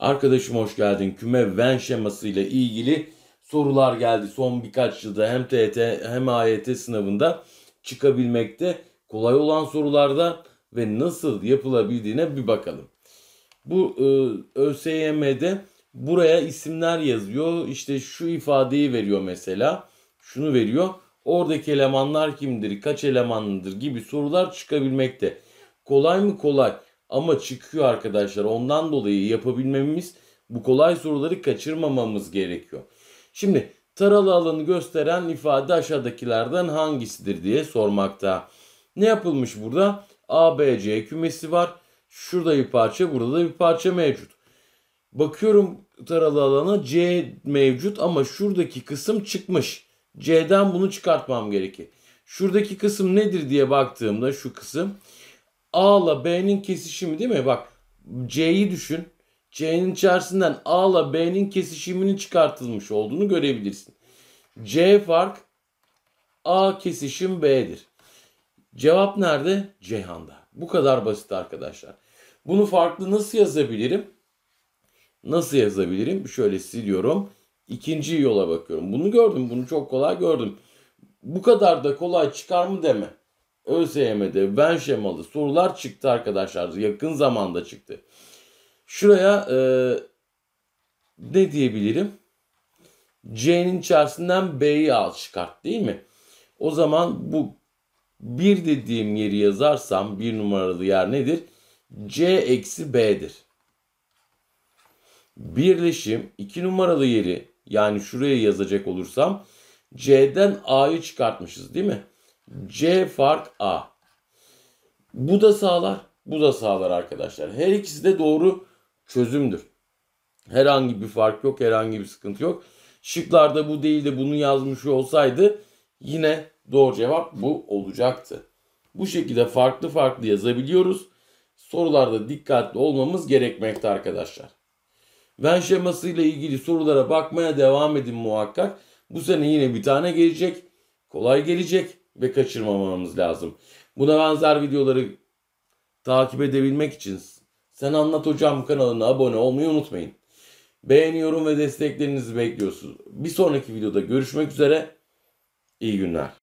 Arkadaşım hoş geldin. Küme ven şeması ile ilgili sorular geldi son birkaç yılda hem TET hem AYT sınavında çıkabilmekte. Kolay olan sorularda ve nasıl yapılabildiğine bir bakalım. Bu e, ÖSYM'de buraya isimler yazıyor. İşte şu ifadeyi veriyor mesela. Şunu veriyor. Oradaki elemanlar kimdir, kaç elemanlıdır gibi sorular çıkabilmekte. Kolay mı kolay? ama çıkıyor arkadaşlar. Ondan dolayı yapabilmemiz bu kolay soruları kaçırmamamız gerekiyor. Şimdi taralı alanı gösteren ifade aşağıdakilerden hangisidir diye sormakta. Ne yapılmış burada? ABC kümesi var. Şurada bir parça, burada da bir parça mevcut. Bakıyorum taralı alana C mevcut ama şuradaki kısım çıkmış. C'den bunu çıkartmam gerekir. Şuradaki kısım nedir diye baktığımda şu kısım A ile B'nin kesişimi değil mi? Bak C'yi düşün. C'nin içerisinden A ile B'nin kesişiminin çıkartılmış olduğunu görebilirsin. C fark A kesişim B'dir. Cevap nerede? Ceyhan'da. Bu kadar basit arkadaşlar. Bunu farklı nasıl yazabilirim? Nasıl yazabilirim? Şöyle siliyorum. İkinci yola bakıyorum. Bunu gördüm. Bunu çok kolay gördüm. Bu kadar da kolay çıkar mı deme. ÖSYM'de ben şemalı sorular çıktı arkadaşlar. Yakın zamanda çıktı. Şuraya e, ne diyebilirim? C'nin içerisinden B'yi al çıkart değil mi? O zaman bu bir dediğim yeri yazarsam bir numaralı yer nedir? C eksi B'dir. Birleşim iki numaralı yeri yani şuraya yazacak olursam C'den A'yı çıkartmışız değil mi? C fark A. Bu da sağlar, bu da sağlar arkadaşlar. Her ikisi de doğru çözümdür. Herhangi bir fark yok, herhangi bir sıkıntı yok. Şıklarda bu değil de bunu yazmış olsaydı yine doğru cevap bu olacaktı. Bu şekilde farklı farklı yazabiliyoruz. Sorularda dikkatli olmamız gerekmekte arkadaşlar. Ben şemasıyla ilgili sorulara bakmaya devam edin muhakkak. Bu sene yine bir tane gelecek. Kolay gelecek ve kaçırmamamız lazım. Buna benzer videoları takip edebilmek için Sen Anlat Hocam kanalına abone olmayı unutmayın. Beğeniyorum ve desteklerinizi bekliyorsunuz. Bir sonraki videoda görüşmek üzere. İyi günler.